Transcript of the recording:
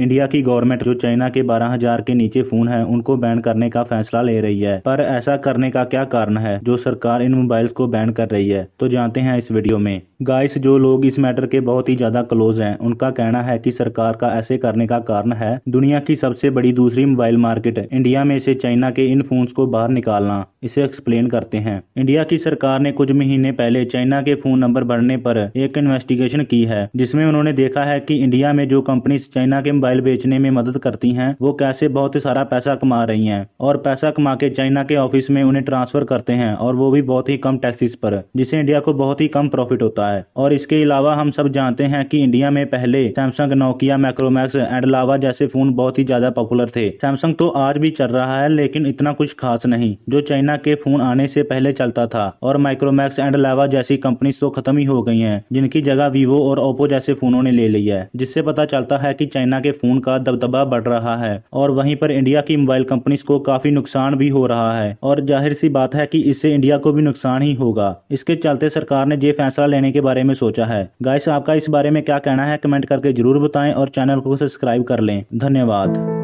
India की government जो China के 12000 के नीचे फोन है उनको बैन करने का फैसला ले रही है पर ऐसा करने का क्या कारण है जो सरकार इन मोबाइल्स को बैन कर रही है तो जानते हैं इस वीडियो में गाइस जो लोग इस मैटर के बहुत ही ज्यादा क्लोज हैं उनका कहना है कि सरकार का ऐसे करने का कारण है दुनिया की सबसे बड़ी दूसरी मोबाइल मार्केट इंडिया में से चाइना के इन फोन्स को बाहर निकालना इसे एक्सप्लेन करते हैं इंडिया की सरकार ने कुछ महीने पहले चाइना के फोन नंबर बढ़ने पर एक इन्वेस्टिगेशन की है जिसमें उन्होंने देखा है कि इंडिया में जो कंपनी चाइना के मोबाइल बेचने में मदद करती हैं वो कैसे बहुत सारा पैसा कमा रही हैं और पैसा कमा के चाइना के ऑफिस में उन्हें ट्रांसफर करते हैं और वो भी बहुत ही कम टैक्सेस पर जिसे इंडिया को बहुत ही कम प्रॉफिट होता है और इसके अलावा हम सब जानते हैं की इंडिया में पहले Samsung Nokia Micromax and Lava जैसे फोन बहुत ही ज्यादा पॉपुलर थे सैमसंग तो आज भी चल रहा है लेकिन इतना कुछ खास नहीं जो चाइना चाइना के फोन आने से पहले चलता था और माइक्रोमैक्स एंड लावा जैसी कंपनी तो खत्म ही हो गई हैं जिनकी जगह वीवो और ओप्पो जैसे फोनों ने ले ली है जिससे पता चलता है कि चाइना के फोन का दबदबा बढ़ रहा है और वहीं पर इंडिया की मोबाइल कंपनीज को काफी नुकसान भी हो रहा है और जाहिर सी बात है की इससे इंडिया को भी नुकसान ही होगा इसके चलते सरकार ने ये फैसला लेने के बारे में सोचा है गाइस आपका इस बारे में क्या कहना है कमेंट करके जरूर बताएं और चैनल को सब्सक्राइब कर लें धन्यवाद